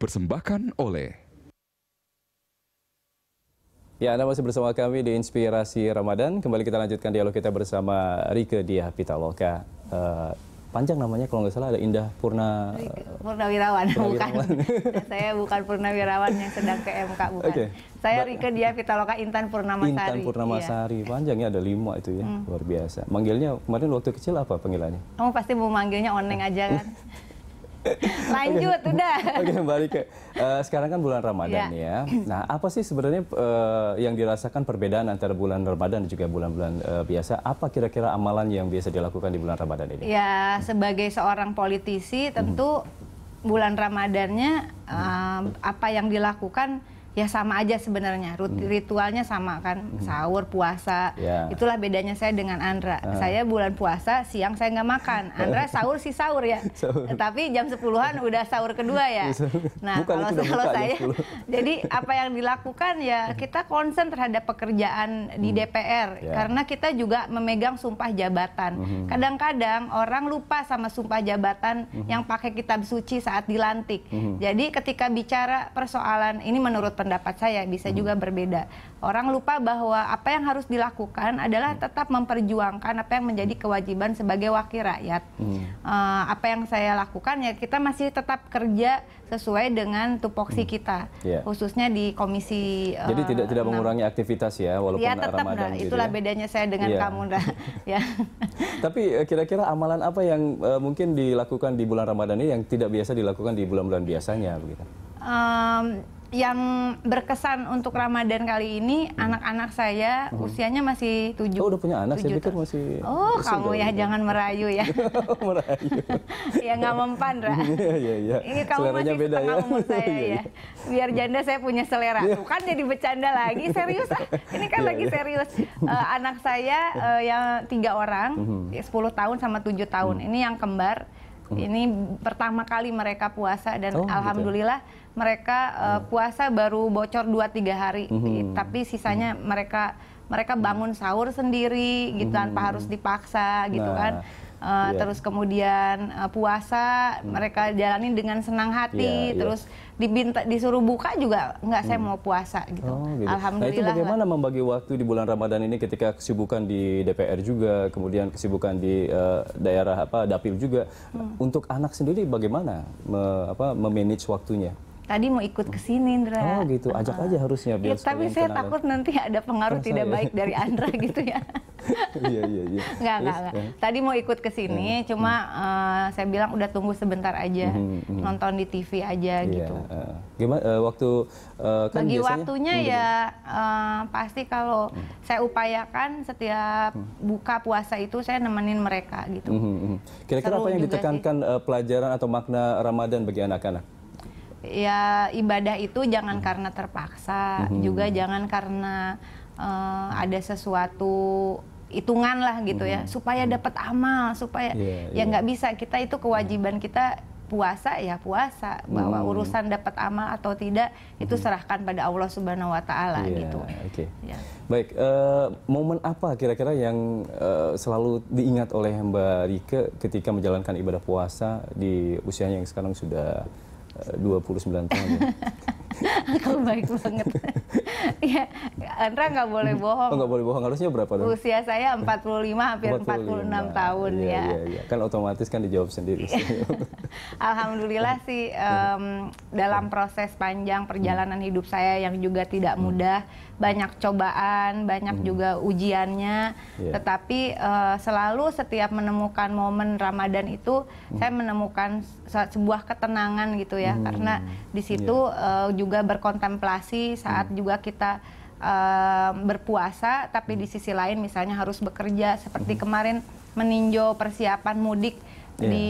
dipersembahkan oleh Ya, Anda masih bersama kami di Inspirasi Ramadan. Kembali kita lanjutkan dialog kita bersama Rike Diah Pitaloka. Uh, panjang namanya kalau nggak salah ada Indah Purna Purnawirawan, Purnawirawan. bukan saya bukan Purnawirawan yang sedang ke MK bukan okay. saya Rika Diah Pitaloka Intan Purnamasari Intan Purnamasari iya. panjangnya ada lima itu ya hmm. luar biasa manggilnya kemarin waktu kecil apa panggilannya kamu pasti mau manggilnya oneng aja kan Lanjut, udah. Oke, kembali ke uh, sekarang kan bulan Ramadan ya. ya. Nah, apa sih sebenarnya uh, yang dirasakan perbedaan antara bulan Ramadan dan juga bulan-bulan uh, biasa? Apa kira-kira amalan yang biasa dilakukan di bulan Ramadan ini? Ya, sebagai seorang politisi tentu hmm. bulan Ramadannya uh, apa yang dilakukan ya sama aja sebenarnya hmm. ritualnya sama kan hmm. sahur puasa yeah. itulah bedanya saya dengan Andra uh. saya bulan puasa siang saya nggak makan Andra sahur sih sahur ya sahur. tapi jam sepuluhan udah sahur kedua ya nah Bukan, kalau, kalau saya jadi apa yang dilakukan ya hmm. kita konsen terhadap pekerjaan di DPR yeah. karena kita juga memegang sumpah jabatan kadang-kadang orang lupa sama sumpah jabatan yang pakai kitab suci saat dilantik jadi ketika bicara persoalan ini menurut pendapat saya bisa hmm. juga berbeda. Orang lupa bahwa apa yang harus dilakukan adalah hmm. tetap memperjuangkan apa yang menjadi hmm. kewajiban sebagai wakil rakyat. Hmm. Uh, apa yang saya lakukan ya kita masih tetap kerja sesuai dengan tupoksi hmm. kita, yeah. khususnya di komisi. Eh, Jadi uh, tidak tidak 6. mengurangi aktivitas ya, walaupun ya, tetap, Ramadan. Nah, gitu itulah ya. bedanya saya dengan yeah. kamu, nah. ya. Tapi eh, kira-kira amalan apa yang uh, mungkin dilakukan di bulan Ramadan ini yang tidak biasa dilakukan di bulan-bulan biasanya, begitu? Um, yang berkesan untuk Ramadan kali ini hmm. anak-anak saya hmm. usianya masih tujuh. Oh, udah punya anak, saya pikir masih Oh, kamu ya gitu. jangan merayu ya. merayu. ya nggak mempan, Ra. Iya, iya, iya. Ini kamu masih beda ya. umur saya iya, ya. Iya. Biar janda saya punya selera. bukan iya. jadi bercanda lagi, serius ah. Ini kan lagi serius. Uh, anak saya uh, yang tiga orang, hmm. ya, sepuluh tahun sama tujuh tahun. Hmm. Ini yang kembar. Ini pertama kali mereka puasa dan oh, gitu ya. alhamdulillah gitu mereka uh, puasa baru bocor 2-3 hari, hmm. tapi sisanya hmm. mereka mereka bangun sahur sendiri gitu hmm. tanpa harus dipaksa gitu kan. nah. kan. Uh, eh, yeah. terus kemudian uh, puasa hmm. mereka jalani dengan senang hati yeah, iya. terus dibinta disuruh buka juga nggak saya hmm. mau puasa gitu. Oh, gitu alhamdulillah nah itu bagaimana membagi waktu di bulan ramadan ini ketika kesibukan di DPR juga kemudian kesibukan di uh, daerah apa dapil juga hmm. untuk anak sendiri bagaimana me, apa memanage waktunya tadi mau ikut ke sini, Indra. Oh gitu, ajak uh. aja harusnya ya, Tapi saya kenalan. takut nanti ada pengaruh Masa kan tidak ya? baik dari Andra gitu ya. Iya, iya, iya. Enggak, enggak, enggak. Tadi mau ikut ke sini, hmm. cuma hmm. Uh, saya bilang udah tunggu sebentar aja, hmm, hmm. hmm. nonton di TV aja yeah. gitu. Uh, gimana uh, waktu uh, kan Bagi biasanya, waktunya hmm, ya uh, pasti kalau hmm. saya upayakan setiap hmm. buka puasa itu saya nemenin mereka gitu. Hmm, hmm, Kira-kira hmm, apa yang ditekankan sih. pelajaran atau makna Ramadan bagi anak-anak? ya ibadah itu jangan hmm. karena terpaksa hmm. juga jangan karena uh, ada sesuatu hitungan lah gitu ya. hmm. ya supaya hmm. dapat amal supaya yeah, ya iya. nggak yeah. bisa kita itu kewajiban hmm. kita puasa ya puasa bahwa hmm. urusan dapat amal atau tidak itu hmm. serahkan pada Allah Subhanahu Wa Taala yeah, gitu. Oke. Okay. Ya. Baik, uh, momen apa kira-kira yang uh, selalu diingat oleh Mbak Rike ketika menjalankan ibadah puasa di usianya yang sekarang sudah 29 tahun. Aku baik banget. ya, Andra nggak boleh oh, bohong. Nggak oh, boleh bohong, harusnya berapa dong? Usia saya 45, hampir 45. 46 tahun iya, ya. Iya, iya. Kan otomatis kan dijawab sendiri. Alhamdulillah sih um, dalam proses panjang perjalanan hidup saya yang juga tidak mudah, banyak cobaan, banyak hmm. juga ujiannya. Yeah. Tetapi uh, selalu setiap menemukan momen Ramadan itu hmm. saya menemukan se sebuah ketenangan gitu ya, hmm. karena di iya. situ yeah. uh, juga berkontemplasi saat hmm. juga kita uh, berpuasa, tapi hmm. di sisi lain misalnya harus bekerja seperti hmm. kemarin meninjau persiapan mudik yeah. di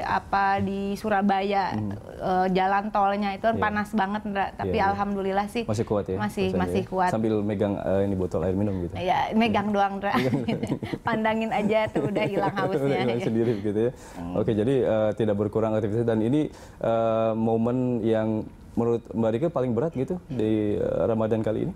iya. apa di Surabaya hmm. uh, jalan tolnya itu yeah. panas banget tapi yeah, yeah. alhamdulillah sih masih kuat ya masih masih ya. kuat sambil megang uh, ini botol air minum gitu ya megang yeah. Hmm. doang Dra pandangin aja tuh udah hilang hausnya udah sendiri gitu ya hmm. oke jadi uh, tidak berkurang aktivitas dan ini uh, momen yang menurut Mbak Rika paling berat gitu di uh, Ramadan kali ini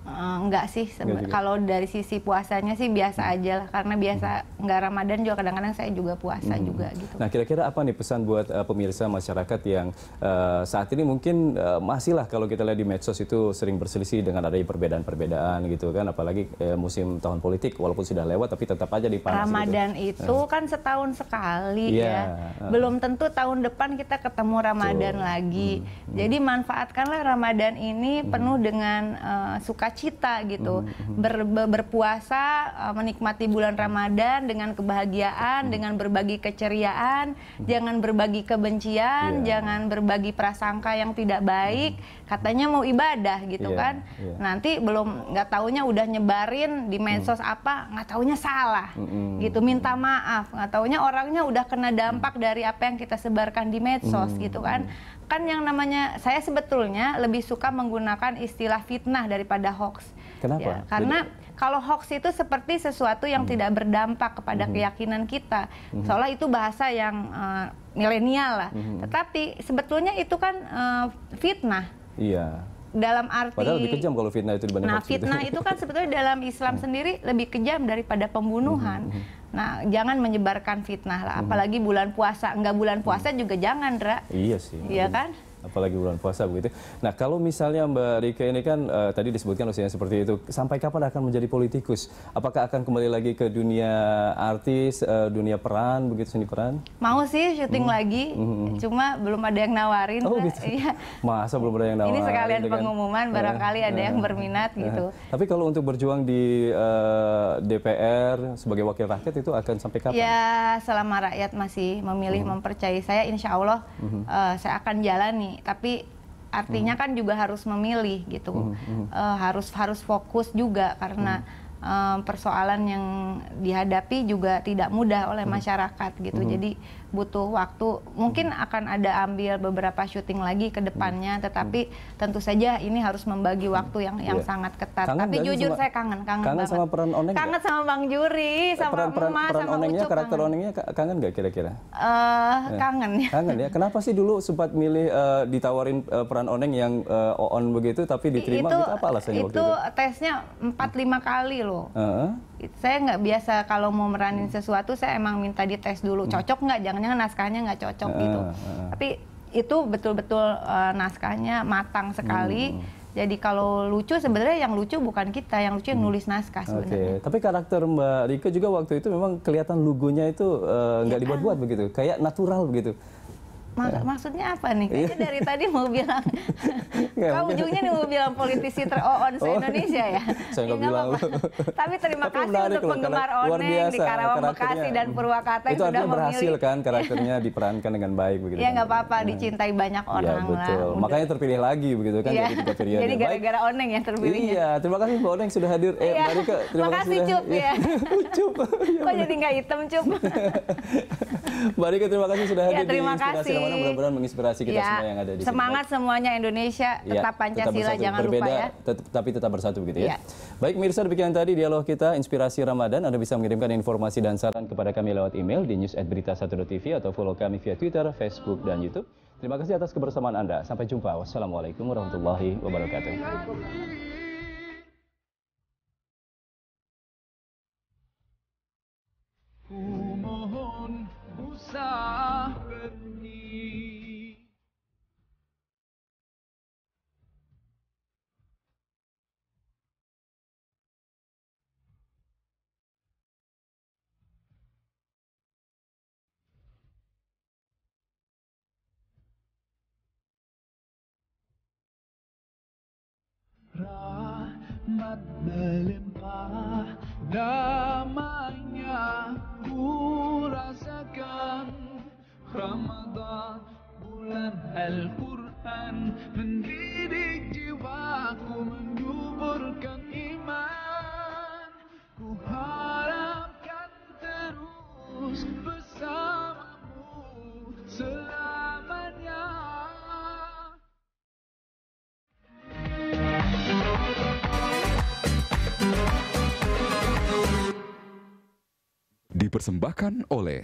Uh, enggak sih kalau dari sisi puasanya sih biasa hmm. aja lah karena biasa hmm. nggak Ramadan juga kadang-kadang saya juga puasa hmm. juga gitu. Nah, kira-kira apa nih pesan buat uh, pemirsa masyarakat yang uh, saat ini mungkin uh, masih lah kalau kita lihat di medsos itu sering berselisih dengan adanya perbedaan-perbedaan gitu kan apalagi uh, musim tahun politik walaupun sudah lewat tapi tetap aja di gitu. Ramadan gitu. itu uh. kan setahun sekali yeah. ya. Uh. Belum tentu tahun depan kita ketemu Ramadan Tuh. lagi. Hmm, hmm. Jadi manfaatkanlah Ramadan ini hmm. penuh dengan uh, suka cita gitu hmm, hmm. Ber, berpuasa e, menikmati bulan Ramadan dengan kebahagiaan hmm. dengan berbagi keceriaan jangan berbagi kebencian yeah. jangan berbagi prasangka yang tidak baik katanya mau ibadah gitu yeah. kan yeah. nanti belum nggak taunya udah nyebarin di medsos apa nggak taunya salah gitu minta maaf nggak taunya orangnya udah kena dampak dari apa yang kita sebarkan di medsos gitu kan kan yang namanya saya sebetulnya lebih suka menggunakan istilah fitnah daripada hoax. Kenapa? Ya, karena Jadi... kalau hoax itu seperti sesuatu yang hmm. tidak berdampak kepada hmm. keyakinan kita. Hmm. Seolah itu bahasa yang uh, milenial lah. Hmm. Tetapi sebetulnya itu kan uh, fitnah. Iya dalam arti padahal lebih kejam kalau fitnah itu dibanding nah gitu. fitnah itu kan sebetulnya dalam Islam hmm. sendiri lebih kejam daripada pembunuhan hmm. hmm, hmm. nah jangan menyebarkan fitnah lah hmm. apalagi bulan puasa enggak bulan puasa juga jangan Ra. iya sih iya kan apalagi bulan puasa begitu. Nah kalau misalnya Mbak Rika ini kan uh, tadi disebutkan usianya seperti itu, sampai kapan akan menjadi politikus? Apakah akan kembali lagi ke dunia artis, uh, dunia peran begitu seni peran? Mau sih syuting hmm. lagi, hmm. hmm, hmm. cuma belum ada yang nawarin. Oh gitu. Iya. Masa belum ada yang nawarin? Ini sekalian dengan, gitu pengumuman, barangkali uh, ada uh, yang eh, berminat uh, gitu. Tapi kalau untuk berjuang di uh, DPR sebagai wakil rakyat itu akan sampai kapan? Ya selama rakyat masih memilih hmm. mempercayai saya, insya Allah hmm. uh, saya akan jalani tapi artinya hmm. kan juga harus memilih gitu hmm. uh, harus harus fokus juga karena hmm persoalan yang dihadapi juga tidak mudah oleh hmm. masyarakat gitu. Hmm. Jadi butuh waktu. Mungkin hmm. akan ada ambil beberapa syuting lagi ke depannya, hmm. tetapi tentu saja ini harus membagi waktu yang yang yeah. sangat ketat. Kangen tapi jujur sama, saya kangen, kangen, kangen sama peran Oneng. Kangen sama Bang Juri, eh, sama peran, peran, Emas, peran sama Onengnya, Ucup, karakter kangen. Onengnya kangen nggak kira-kira? Uh, Kangen ya. Kangen ya. Kenapa sih dulu sempat milih uh, ditawarin uh, peran Oneng yang uh, on begitu tapi diterima itu, gitu apa alasannya itu waktu itu? tesnya empat lima kali loh dulu. Uh Saya nggak biasa kalau mau meranin sesuatu saya emang minta dites dulu hmm. cocok nggak, jangan-jangan naskahnya nggak cocok uh -huh. gitu. Tapi itu betul-betul uh, naskahnya matang sekali. Hmm. Jadi kalau lucu sebenarnya yang lucu bukan kita, yang lucu yang hmm. nulis naskah sebenarnya. Okay. Tapi karakter Mbak Rika juga waktu itu memang kelihatan lugunya itu eh, nggak uh, ya. dibuat-buat begitu, kayak natural begitu. Mak iya. maksudnya apa nih? Iya. Kayaknya dari tadi mau bilang, kamu ujungnya nih mau bilang politisi teroon se oh. Indonesia ya. Saya nggak bilang. Apa -apa. Tapi terima Tapi kasih untuk loh, penggemar oneng di Karawang, Bekasi dan Purwakarta yang sudah berhasil memilih. kan karakternya diperankan dengan baik begitu. Ya nggak apa-apa, iya. dicintai banyak orang ya, betul. lah. Makanya terpilih lagi begitu kan jadi Jadi gara-gara oneng yang terpilih. Iya, terima kasih Mbak Oneng sudah hadir. Eh, ya. Marika, terima kasih Cup ya. Cup. Kok jadi nggak hitam Cup? Mbak Rika, terima kasih sudah hadir. Ya, terima kasih. Corona benar-benar menginspirasi kita ya. semua yang ada di sini. Semangat semuanya Indonesia, ya, tetap ya, Pancasila tetap bersatu. jangan Berbeda, lupa ya. Tetap, tapi tetap bersatu begitu ya. ya. Baik mirsa demikian tadi dialog kita inspirasi Ramadan. Anda bisa mengirimkan informasi dan saran kepada kami lewat email di news@berita1.tv atau follow kami via Twitter, Facebook dan YouTube. Terima kasih atas kebersamaan Anda. Sampai jumpa. Wassalamualaikum warahmatullahi wabarakatuh. rahmat melimpah damainya ku rasakan Ramadan bulan Al-Quran mendidik jiwaku menyuburkan dipersembahkan oleh